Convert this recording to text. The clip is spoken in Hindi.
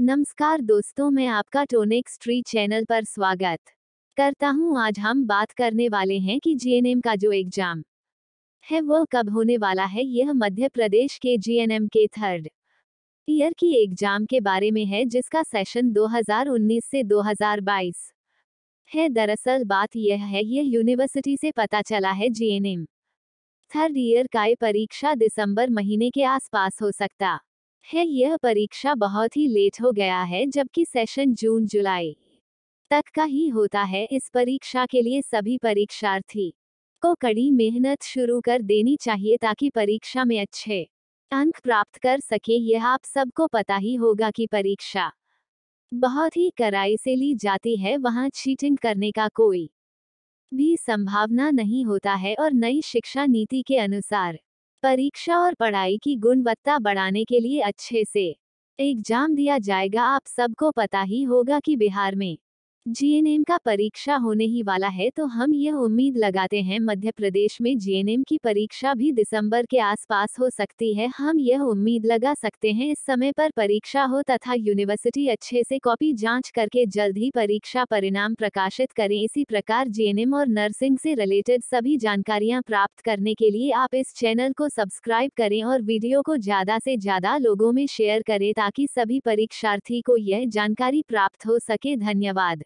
नमस्कार दोस्तों मैं आपका टोनिक स्ट्री चैनल पर स्वागत करता हूं आज हम बात करने वाले हैं कि जीएनएम का जो एग्जाम है वो कब होने वाला है यह मध्य प्रदेश के जीएनएम के थर्ड ईयर की एग्जाम के बारे में है जिसका सेशन 2019 से 2022 है दरअसल बात यह है यह यूनिवर्सिटी से पता चला है जीएनएम थर्ड ईयर का ये परीक्षा दिसंबर महीने के आसपास हो सकता है यह परीक्षा बहुत ही लेट हो गया है जबकि सेशन जून जुलाई तक का ही होता है इस परीक्षा के लिए सभी परीक्षार्थी को कड़ी मेहनत शुरू कर देनी चाहिए ताकि परीक्षा में अच्छे अंक प्राप्त कर सके यह आप सबको पता ही होगा कि परीक्षा बहुत ही कड़ाई से ली जाती है वहां चीटिंग करने का कोई भी संभावना नहीं होता है और नई शिक्षा नीति के अनुसार परीक्षा और पढ़ाई की गुणवत्ता बढ़ाने के लिए अच्छे से एग्जाम दिया जाएगा आप सबको पता ही होगा कि बिहार में जीएनएम का परीक्षा होने ही वाला है तो हम यह उम्मीद लगाते हैं मध्य प्रदेश में जीएनएम की परीक्षा भी दिसंबर के आसपास हो सकती है हम यह उम्मीद लगा सकते हैं इस समय पर परीक्षा हो तथा यूनिवर्सिटी अच्छे से कॉपी जांच करके जल्द ही परीक्षा परिणाम प्रकाशित करें इसी प्रकार जीएनएम और नर्सिंग से रिलेटेड सभी जानकारियाँ प्राप्त करने के लिए आप इस चैनल को सब्सक्राइब करें और वीडियो को ज्यादा से ज्यादा लोगों में शेयर करें ताकि सभी परीक्षार्थी को यह जानकारी प्राप्त हो सके धन्यवाद